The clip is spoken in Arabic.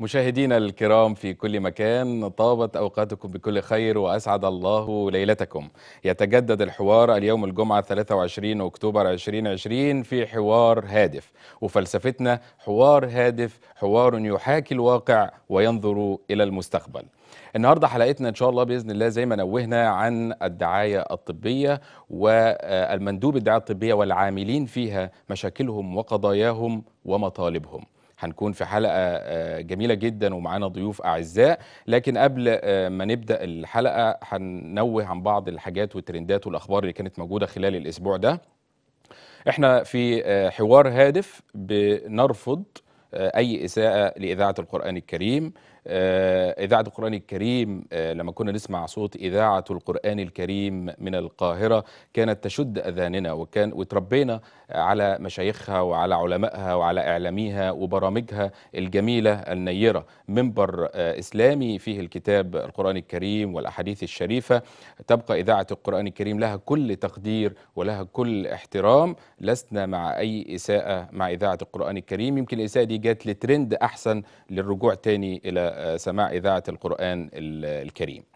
مشاهدينا الكرام في كل مكان طابت أوقاتكم بكل خير وأسعد الله ليلتكم يتجدد الحوار اليوم الجمعة 23 أكتوبر 2020 في حوار هادف وفلسفتنا حوار هادف حوار يحاكي الواقع وينظر إلى المستقبل النهارده حلقتنا ان شاء الله باذن الله زي ما نوهنا عن الدعايه الطبيه والمندوب الدعايه الطبيه والعاملين فيها مشاكلهم وقضاياهم ومطالبهم هنكون في حلقه آه، جميله جدا ومعانا ضيوف اعزاء لكن قبل آه، ما نبدا الحلقه هنوه عن بعض الحاجات والترندات والاخبار اللي كانت موجوده خلال الاسبوع ده احنا في آه، حوار هادف بنرفض آه، اي اساءه لاذاعه القران الكريم آه، اذاعه القران الكريم آه، لما كنا نسمع صوت اذاعه القران الكريم من القاهره كانت تشد اذاننا وكان وتربينا على مشايخها وعلى علمائها وعلى اعلاميها وبرامجها الجميله النيره منبر اسلامي فيه الكتاب القران الكريم والاحاديث الشريفه تبقى اذاعه القران الكريم لها كل تقدير ولها كل احترام لسنا مع اي اساءه مع اذاعه القران الكريم يمكن الاساءه دي جات لترند أحسن للرجوع تاني إلى آه، سماع إذاعة القرآن الكريم